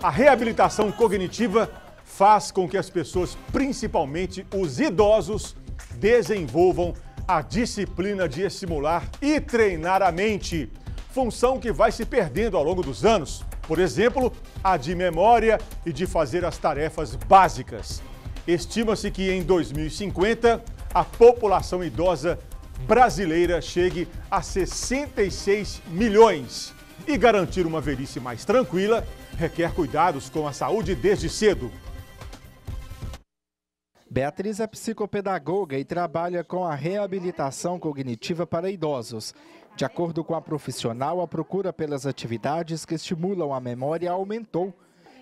A reabilitação cognitiva faz com que as pessoas, principalmente os idosos, desenvolvam a disciplina de estimular e treinar a mente, função que vai se perdendo ao longo dos anos. Por exemplo, a de memória e de fazer as tarefas básicas. Estima-se que em 2050 a população idosa brasileira chegue a 66 milhões. E garantir uma velhice mais tranquila requer cuidados com a saúde desde cedo. Beatriz é psicopedagoga e trabalha com a reabilitação cognitiva para idosos. De acordo com a profissional, a procura pelas atividades que estimulam a memória aumentou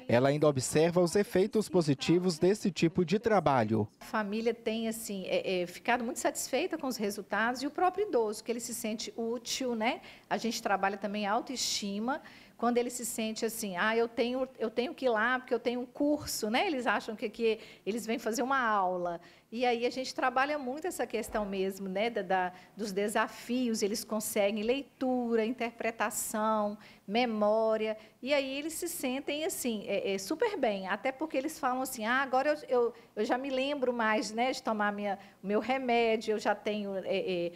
ela ainda observa os efeitos positivos desse tipo de trabalho. A família tem assim é, é, ficado muito satisfeita com os resultados e o próprio idoso, que ele se sente útil, né? A gente trabalha também a autoestima quando ele se sente assim, ah, eu tenho, eu tenho que ir lá porque eu tenho um curso, né? Eles acham que, que eles vêm fazer uma aula. E aí a gente trabalha muito essa questão mesmo, né, da, da, dos desafios, eles conseguem leitura, interpretação, memória, e aí eles se sentem assim, é, é, super bem, até porque eles falam assim, ah, agora eu, eu, eu já me lembro mais, né, de tomar minha, meu remédio, eu já tenho... É,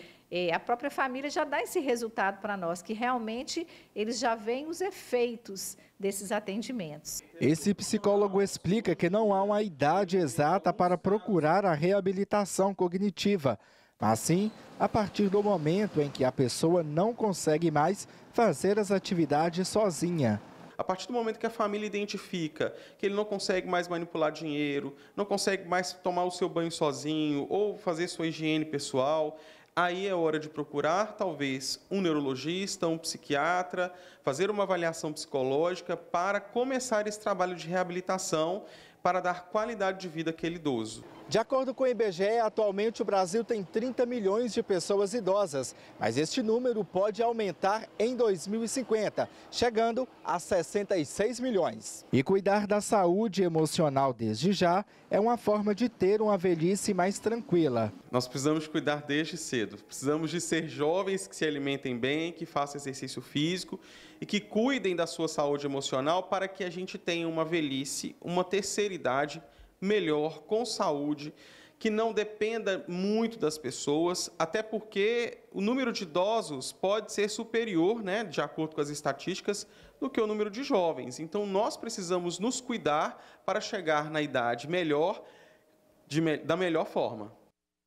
é é, a própria família já dá esse resultado para nós, que realmente eles já veem os efeitos desses atendimentos. Esse psicólogo explica que não há uma idade exata para procurar a reabilitação cognitiva, mas sim a partir do momento em que a pessoa não consegue mais fazer as atividades sozinha. A partir do momento que a família identifica que ele não consegue mais manipular dinheiro, não consegue mais tomar o seu banho sozinho ou fazer sua higiene pessoal, Aí é hora de procurar, talvez, um neurologista, um psiquiatra, fazer uma avaliação psicológica para começar esse trabalho de reabilitação para dar qualidade de vida àquele idoso. De acordo com o IBGE, atualmente o Brasil tem 30 milhões de pessoas idosas, mas este número pode aumentar em 2050, chegando a 66 milhões. E cuidar da saúde emocional desde já é uma forma de ter uma velhice mais tranquila. Nós precisamos cuidar desde cedo. Precisamos de ser jovens que se alimentem bem, que façam exercício físico e que cuidem da sua saúde emocional para que a gente tenha uma velhice, uma terceira idade melhor, com saúde, que não dependa muito das pessoas, até porque o número de idosos pode ser superior, né, de acordo com as estatísticas, do que o número de jovens. Então, nós precisamos nos cuidar para chegar na idade melhor, de, da melhor forma.